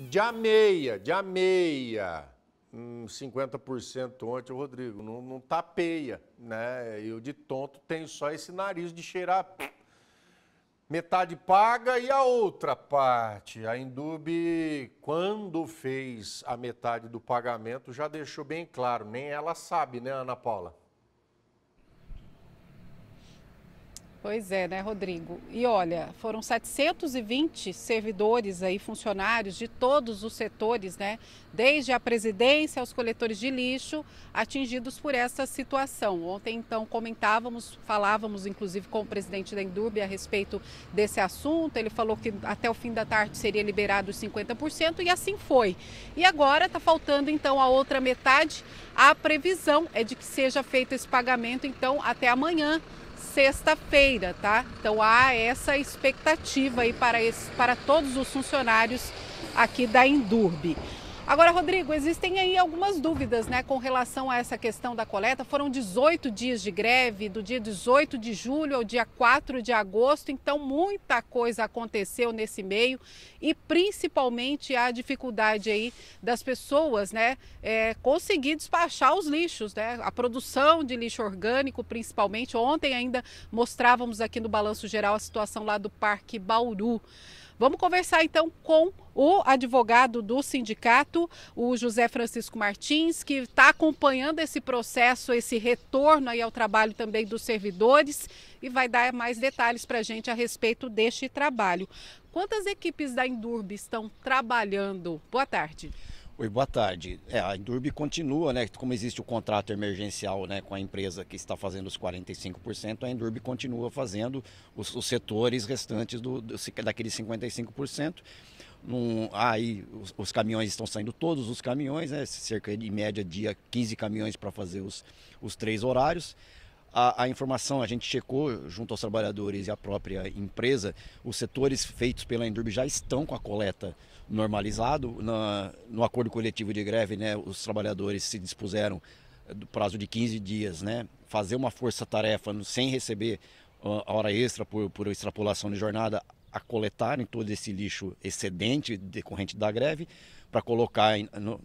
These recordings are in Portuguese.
De ameia, de ameia. Hum, 50% ontem, Rodrigo, não, não tapeia, né? Eu de tonto tenho só esse nariz de cheirar metade paga e a outra parte. A Indube, quando fez a metade do pagamento, já deixou bem claro, nem ela sabe, né, Ana Paula? Pois é, né, Rodrigo? E olha, foram 720 servidores aí, funcionários de todos os setores, né? Desde a presidência aos coletores de lixo, atingidos por essa situação. Ontem, então, comentávamos, falávamos inclusive com o presidente da Indúbia a respeito desse assunto. Ele falou que até o fim da tarde seria liberado os 50% e assim foi. E agora está faltando, então, a outra metade. A previsão é de que seja feito esse pagamento, então, até amanhã sexta-feira, tá? Então há essa expectativa aí para, esse, para todos os funcionários aqui da Indurbe. Agora, Rodrigo, existem aí algumas dúvidas né, com relação a essa questão da coleta. Foram 18 dias de greve, do dia 18 de julho ao dia 4 de agosto, então muita coisa aconteceu nesse meio e principalmente a dificuldade aí das pessoas né, é, conseguir despachar os lixos, né? A produção de lixo orgânico, principalmente. Ontem ainda mostrávamos aqui no Balanço Geral a situação lá do Parque Bauru. Vamos conversar então com o advogado do sindicato, o José Francisco Martins, que está acompanhando esse processo, esse retorno aí ao trabalho também dos servidores e vai dar mais detalhes para a gente a respeito deste trabalho. Quantas equipes da Indurb estão trabalhando? Boa tarde. Oi, boa tarde. É, a Indurb continua, né? Como existe o contrato emergencial né, com a empresa que está fazendo os 45%, a Indurb continua fazendo os, os setores restantes do, do, daqueles 55%. Num, aí os, os, caminhões estão saindo todos os caminhões, né, cerca de média dia 15 caminhões para fazer os, os três horários a, a, informação, a gente checou junto aos trabalhadores e à própria empresa, os setores feitos pela Endurb já estão com a coleta normalizado. Na, no acordo coletivo de greve, né, os trabalhadores se dispuseram, eh, do prazo de 15 dias, né, fazer uma força-tarefa sem receber a hora extra por, por extrapolação de jornada, a coletarem todo esse lixo excedente decorrente da greve para colocar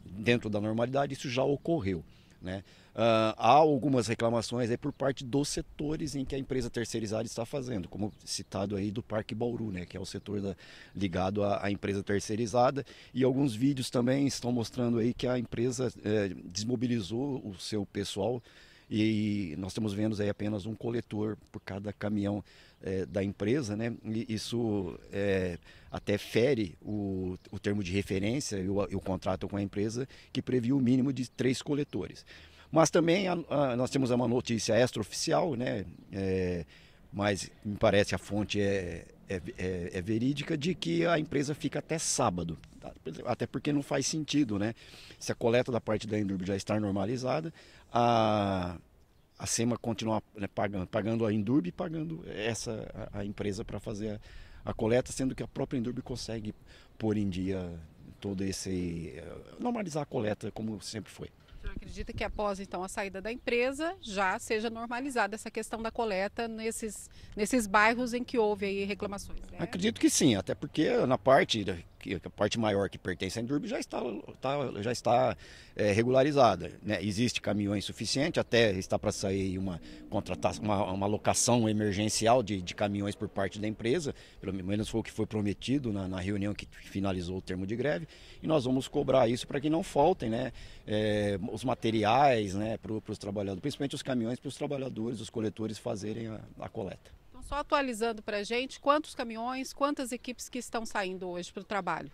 dentro da normalidade, isso já ocorreu. Né? Uh, há algumas reclamações aí por parte dos setores em que a empresa terceirizada está fazendo, como citado aí do Parque Bauru, né, que é o setor da, ligado à, à, empresa terceirizada, e alguns vídeos também estão mostrando aí que a empresa eh, desmobilizou o seu pessoal e nós estamos vendo aí apenas um coletor por cada caminhão é, da empresa, né? E isso é, até fere o, o termo de referência e o, e o contrato com a empresa, que previa o mínimo de três coletores. Mas também a, a, nós temos uma notícia extraoficial, né? É, mas me parece a fonte é, é, é, é verídica de que a empresa fica até sábado. Tá? Até porque não faz sentido, né? Se a coleta da parte da Endurb já está normalizada, a, a SEMA continuar né, pagando, pagando a Endurb e pagando essa, a, a empresa para fazer a, a, coleta, sendo que a própria Endurb consegue pôr em dia todo esse. Eh, normalizar a coleta como sempre foi senhor acredita que após então a saída da empresa já seja normalizada essa questão da coleta nesses, nesses bairros em que houve aí reclamações? Né? Acredito que sim, até porque na parte que a parte maior que pertence à Endurb já está, tá, já está é, regularizada. Né? Existe caminhões suficiente, até está para sair uma, contratação, uma, uma locação emergencial de, de caminhões por parte da empresa, pelo menos foi o que foi prometido na, na reunião que finalizou o termo de greve, e nós vamos cobrar isso para que não faltem né, é, os materiais né, para os trabalhadores, principalmente os caminhões para os trabalhadores, os coletores fazerem a, a coleta. Só atualizando para a gente, quantos caminhões, quantas equipes que estão saindo hoje para o trabalho?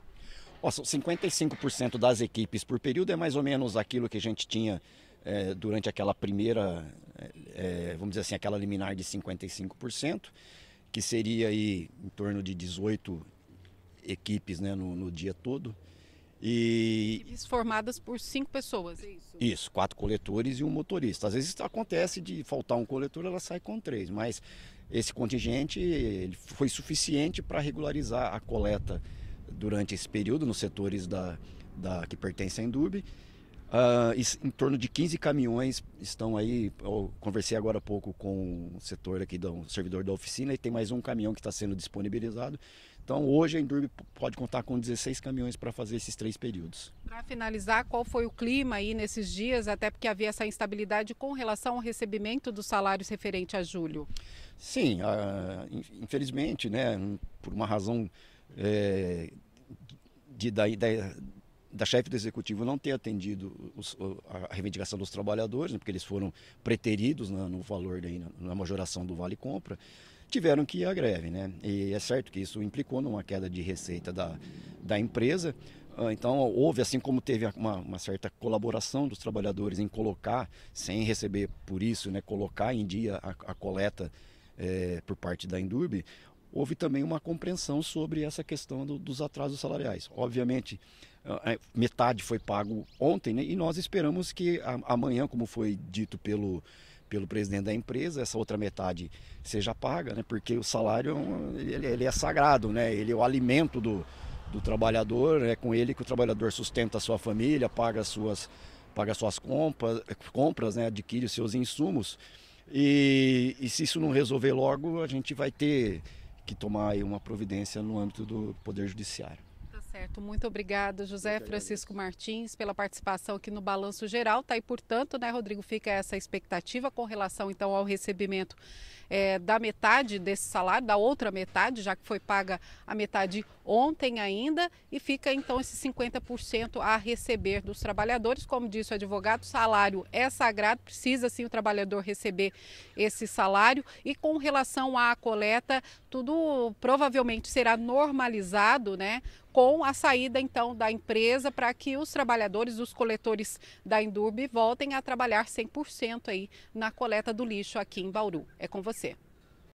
Nossa, 55% das equipes por período é mais ou menos aquilo que a gente tinha é, durante aquela primeira, é, é vamos dizer assim, aquela liminar de 55%, que seria aí em torno de 18 equipes né, no, no dia todo. E... Equipes formadas por cinco pessoas, é isso? Isso, quatro coletores e um motorista. Às vezes acontece de faltar um coletor, ela sai com três, mas esse contingente foi suficiente para regularizar a coleta durante esse período nos setores da, da que pertencem à Endurbe. Ah, uh, em torno de 15 caminhões estão aí. Eu conversei agora há pouco com o setor aqui do servidor da oficina e tem mais um caminhão que está sendo disponibilizado então hoje a Endurb pode contar com 16 caminhões para fazer esses três períodos. Para finalizar, qual foi o clima aí nesses dias, até porque havia essa instabilidade com relação ao recebimento dos salários referente a julho? Sim, infelizmente, né, por uma razão é, de, da, da, da chefe do executivo não ter atendido os, a reivindicação dos trabalhadores, né, porque eles foram preteridos na, né, no valor, da na majoração do vale compra tiveram que ir à greve. Né? E é certo que isso implicou numa queda de receita da, da empresa. Ah, então, houve, assim como teve uma, uma, certa colaboração dos trabalhadores em colocar, sem receber por isso, né, colocar em dia a, a coleta é, por parte da Indurb, houve também uma compreensão sobre essa questão do, dos atrasos salariais. Obviamente, ah, é, metade foi pago ontem né, e nós esperamos que amanhã, como foi dito pelo pelo presidente da empresa, essa outra metade seja paga, né? porque o salário é ele, ele é sagrado, né? ele é o alimento do, do trabalhador, é com ele que o trabalhador sustenta a sua família, paga suas, paga suas compras, compras né? adquire os seus insumos. E, e se isso não resolver logo, a gente vai ter que tomar uma providência no âmbito do Poder Judiciário. Certo, muito obrigado, José Francisco Martins, pela participação aqui no Balanço Geral. Está e, portanto, né, Rodrigo, fica essa expectativa com relação então ao recebimento é, da metade desse salário, da outra metade, já que foi paga a metade ontem ainda e fica então esse 50% a receber dos trabalhadores. Como disse o advogado, o salário é sagrado, precisa sim o trabalhador receber esse salário. E com relação à coleta, tudo provavelmente será normalizado, né? com a saída então da empresa para que os trabalhadores, os coletores da Indurb voltem a trabalhar 100% aí na coleta do lixo aqui em Bauru. É com você.